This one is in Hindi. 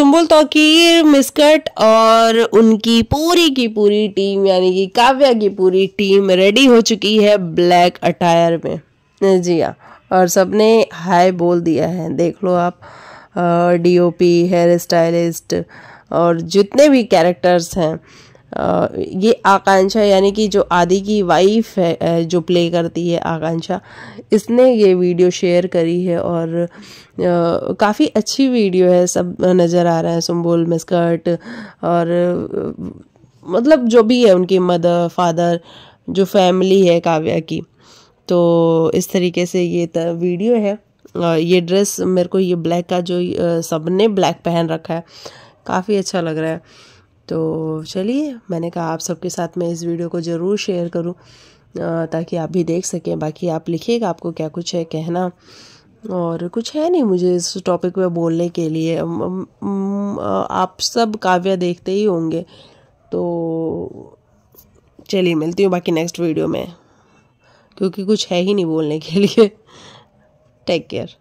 सुम्बुल तोकीर मिस्कट और उनकी पूरी की पूरी टीम यानी कि काव्या की पूरी टीम रेडी हो चुकी है ब्लैक अटायर में जी हाँ और सबने हाय बोल दिया है देख लो आप डीओपी हेयर स्टाइलिस्ट और जितने भी कैरेक्टर्स हैं ये आकांक्षा यानी कि जो आदि की वाइफ है जो प्ले करती है आकांक्षा इसने ये वीडियो शेयर करी है और काफ़ी अच्छी वीडियो है सब नज़र आ रहा है सुम्बुल मिस्कर्ट और मतलब जो भी है उनकी मदर फादर जो फैमिली है काव्या की तो इस तरीके से ये वीडियो है ये ड्रेस मेरे को ये ब्लैक का जो सब ने ब्लैक पहन रखा है काफ़ी अच्छा लग रहा है तो चलिए मैंने कहा आप सबके साथ मैं इस वीडियो को ज़रूर शेयर करूँ ताकि आप भी देख सकें बाकी आप लिखिएगा आपको क्या कुछ है कहना और कुछ है नहीं मुझे इस टॉपिक पे बोलने के लिए आप सब काव्य देखते ही होंगे तो चलिए मिलती हूँ बाकी नेक्स्ट वीडियो में क्योंकि कुछ है ही नहीं बोलने के लिए टेक केयर